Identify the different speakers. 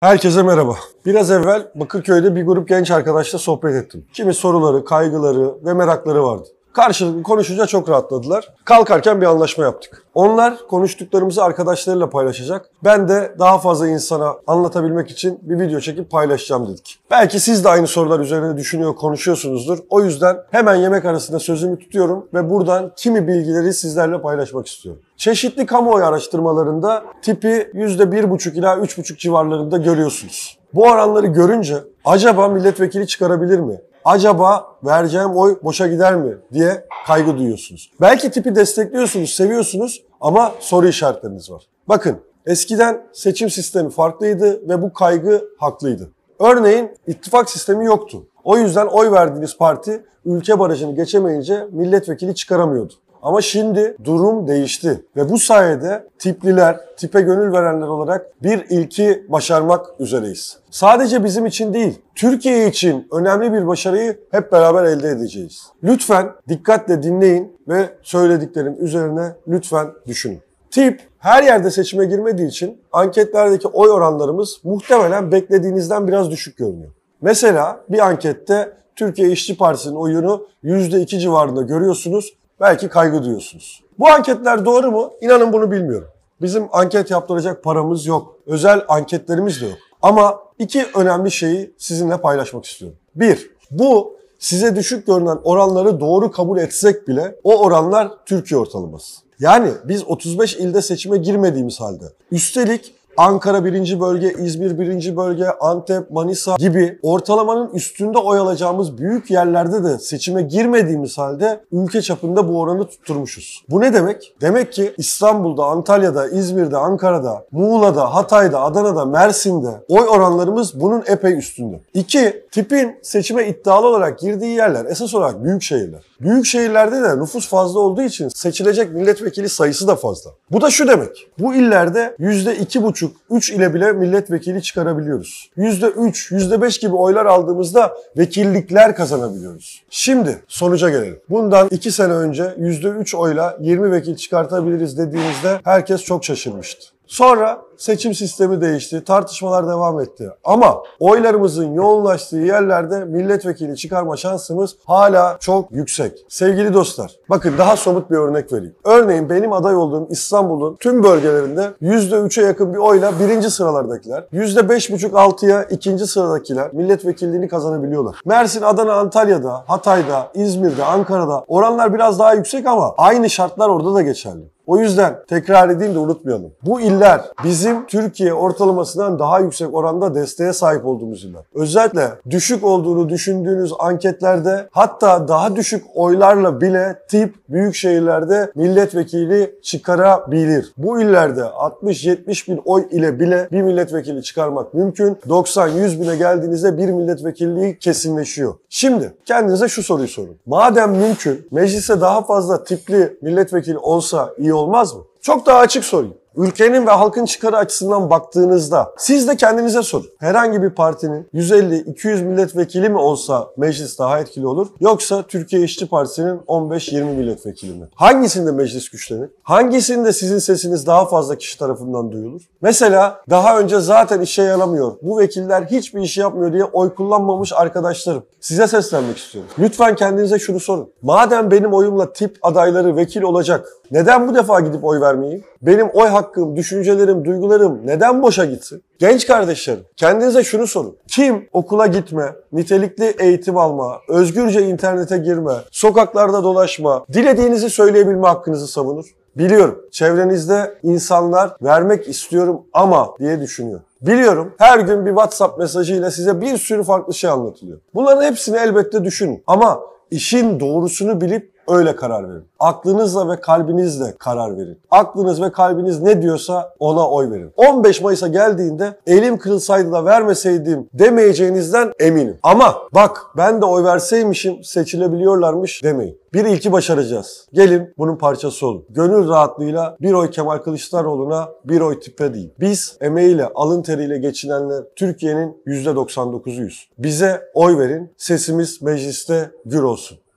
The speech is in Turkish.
Speaker 1: Herkese merhaba. Biraz evvel Bakırköy'de bir grup genç arkadaşla sohbet ettim. Kimi soruları, kaygıları ve merakları vardı. Karşılıklı konuşunca çok rahatladılar. Kalkarken bir anlaşma yaptık. Onlar konuştuklarımızı arkadaşlarıyla paylaşacak. Ben de daha fazla insana anlatabilmek için bir video çekip paylaşacağım dedik. Belki siz de aynı sorular üzerine düşünüyor, konuşuyorsunuzdur. O yüzden hemen yemek arasında sözümü tutuyorum ve buradan kimi bilgileri sizlerle paylaşmak istiyorum. Çeşitli kamuoyu araştırmalarında tipi %1,5 ila 3,5 civarlarında görüyorsunuz. Bu oranları görünce acaba milletvekili çıkarabilir mi? acaba vereceğim oy boşa gider mi diye kaygı duyuyorsunuz. Belki tipi destekliyorsunuz, seviyorsunuz ama soru işaretleriniz var. Bakın eskiden seçim sistemi farklıydı ve bu kaygı haklıydı. Örneğin ittifak sistemi yoktu. O yüzden oy verdiğiniz parti ülke barajını geçemeyince milletvekili çıkaramıyordu. Ama şimdi durum değişti ve bu sayede tipliler, tipe gönül verenler olarak bir ilki başarmak üzereyiz. Sadece bizim için değil, Türkiye için önemli bir başarıyı hep beraber elde edeceğiz. Lütfen dikkatle dinleyin ve söylediklerim üzerine lütfen düşünün. Tip her yerde seçime girmediği için anketlerdeki oy oranlarımız muhtemelen beklediğinizden biraz düşük görünüyor. Mesela bir ankette Türkiye İşçi Partisi'nin oyunu %2 civarında görüyorsunuz belki kaygı duyuyorsunuz. Bu anketler doğru mu? İnanın bunu bilmiyorum. Bizim anket yaptıracak paramız yok. Özel anketlerimiz de yok. Ama iki önemli şeyi sizinle paylaşmak istiyorum. Bir, bu size düşük görünen oranları doğru kabul etsek bile o oranlar Türkiye ortalaması. Yani biz 35 ilde seçime girmediğimiz halde üstelik Ankara 1. bölge, İzmir 1. bölge, Antep, Manisa gibi ortalamanın üstünde oy alacağımız büyük yerlerde de seçime girmediğimiz halde ülke çapında bu oranı tutturmuşuz. Bu ne demek? Demek ki İstanbul'da, Antalya'da, İzmir'de, Ankara'da, Muğla'da, Hatay'da, Adana'da, Mersin'de oy oranlarımız bunun epey üstünde. 2. Tipin seçime iddialı olarak girdiği yerler esas olarak büyük şehirler. Büyük şehirlerde de nüfus fazla olduğu için seçilecek milletvekili sayısı da fazla. Bu da şu demek. Bu illerde %2,5 2,5, 3 ile bile milletvekili çıkarabiliyoruz. %3, %5 gibi oylar aldığımızda vekillikler kazanabiliyoruz. Şimdi sonuca gelelim. Bundan 2 sene önce %3 oyla 20 vekil çıkartabiliriz dediğimizde herkes çok şaşırmıştı. Sonra seçim sistemi değişti, tartışmalar devam etti. Ama oylarımızın yoğunlaştığı yerlerde milletvekili çıkarma şansımız hala çok yüksek. Sevgili dostlar, bakın daha somut bir örnek vereyim. Örneğin benim aday olduğum İstanbul'un tüm bölgelerinde %3'e yakın bir oyla birinci sıralardakiler, %5,5-6'ya ikinci sıradakiler milletvekilliğini kazanabiliyorlar. Mersin, Adana, Antalya'da, Hatay'da, İzmir'de, Ankara'da oranlar biraz daha yüksek ama aynı şartlar orada da geçerli. O yüzden tekrar edeyim de unutmayalım. Bu iller bizim Türkiye ortalamasından daha yüksek oranda desteğe sahip olduğumuz iller. Özellikle düşük olduğunu düşündüğünüz anketlerde hatta daha düşük oylarla bile tip büyük şehirlerde milletvekili çıkarabilir. Bu illerde 60-70 bin oy ile bile bir milletvekili çıkarmak mümkün. 90-100 bine geldiğinizde bir milletvekilliği kesinleşiyor. Şimdi kendinize şu soruyu sorun. Madem mümkün meclise daha fazla tipli milletvekili olsa iyi olur olmaz mı? Çok daha açık sorayım. Ülkenin ve halkın çıkarı açısından baktığınızda siz de kendinize sorun. Herhangi bir partinin 150-200 milletvekili mi olsa mecliste hayır kili olur yoksa Türkiye İşçi Partisi'nin 15-20 milletvekili mi? Hangisinde meclis güçlenir? Hangisinde sizin sesiniz daha fazla kişi tarafından duyulur? Mesela daha önce zaten işe yaramıyor. Bu vekiller hiçbir işi yapmıyor diye oy kullanmamış arkadaşlarım. Size seslenmek istiyorum. Lütfen kendinize şunu sorun. Madem benim oyumla tip adayları vekil olacak neden bu defa gidip oy vermeyeyim? Benim oy hakkım, düşüncelerim, duygularım neden boşa gitsin? Genç kardeşlerim, kendinize şunu sorun. Kim okula gitme, nitelikli eğitim alma, özgürce internete girme, sokaklarda dolaşma, dilediğinizi söyleyebilme hakkınızı savunur? Biliyorum çevrenizde insanlar vermek istiyorum ama diye düşünüyor. Biliyorum her gün bir WhatsApp mesajıyla size bir sürü farklı şey anlatılıyor. Bunların hepsini elbette düşünün ama işin doğrusunu bilip öyle karar verin. Aklınızla ve kalbinizle karar verin. Aklınız ve kalbiniz ne diyorsa ona oy verin. 15 Mayıs'a geldiğinde elim kırılsaydı da vermeseydim demeyeceğinizden eminim. Ama bak ben de oy verseymişim seçilebiliyorlarmış demeyin. Bir ilki başaracağız. Gelin bunun parçası olun. Gönül rahatlığıyla bir oy Kemal Kılıçdaroğlu'na bir oy tipe değil. Biz emeğiyle, alın teriyle geçinenler Türkiye'nin %99'uyuz. Bize oy verin, sesimiz mecliste gür olsun.